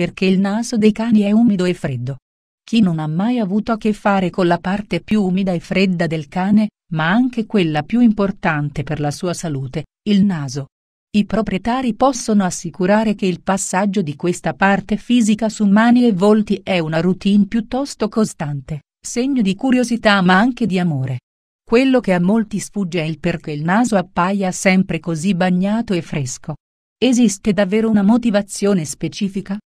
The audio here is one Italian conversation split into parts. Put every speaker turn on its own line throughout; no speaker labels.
perché il naso dei cani è umido e freddo. Chi non ha mai avuto a che fare con la parte più umida e fredda del cane, ma anche quella più importante per la sua salute, il naso. I proprietari possono assicurare che il passaggio di questa parte fisica su mani e volti è una routine piuttosto costante, segno di curiosità ma anche di amore. Quello che a molti sfugge è il perché il naso appaia sempre così bagnato e fresco. Esiste davvero una motivazione specifica?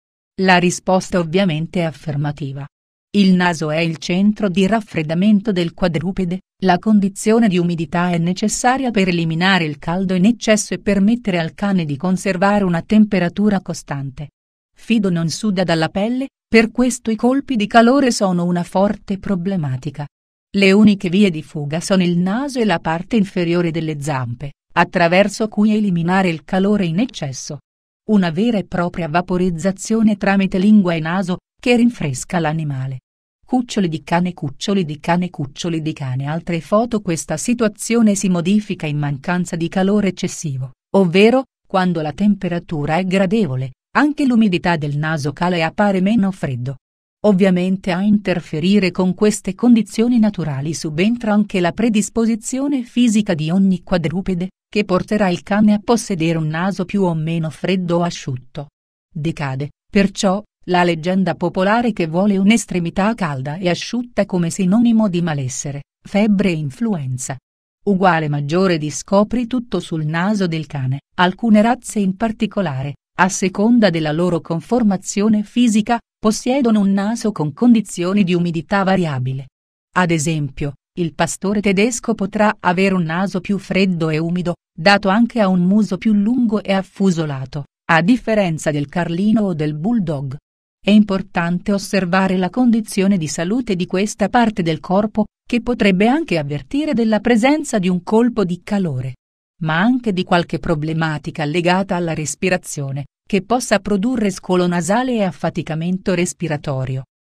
La risposta ovviamente è affermativa. Il naso è il centro di raffreddamento del quadrupede, la condizione di umidità è necessaria per eliminare il caldo in eccesso e permettere al cane di conservare una temperatura costante. Fido non suda dalla pelle, per questo i colpi di calore sono una forte problematica. Le uniche vie di fuga sono il naso e la parte inferiore delle zampe, attraverso cui eliminare il calore in eccesso una vera e propria vaporizzazione tramite lingua e naso che rinfresca l'animale. Cuccioli di cane, cuccioli di cane, cuccioli di cane. Altre foto Questa situazione si modifica in mancanza di calore eccessivo, ovvero, quando la temperatura è gradevole, anche l'umidità del naso cala e appare meno freddo. Ovviamente a interferire con queste condizioni naturali subentra anche la predisposizione fisica di ogni quadrupede, che porterà il cane a possedere un naso più o meno freddo o asciutto. Decade, perciò, la leggenda popolare che vuole un'estremità calda e asciutta come sinonimo di malessere, febbre e influenza. Uguale maggiore di scopri tutto sul naso del cane, alcune razze in particolare, a seconda della loro conformazione fisica, possiedono un naso con condizioni di umidità variabile. Ad esempio, il pastore tedesco potrà avere un naso più freddo e umido, dato anche a un muso più lungo e affusolato, a differenza del carlino o del bulldog. È importante osservare la condizione di salute di questa parte del corpo, che potrebbe anche avvertire della presenza di un colpo di calore, ma anche di qualche problematica legata alla respirazione, che possa produrre scolo nasale e affaticamento respiratorio.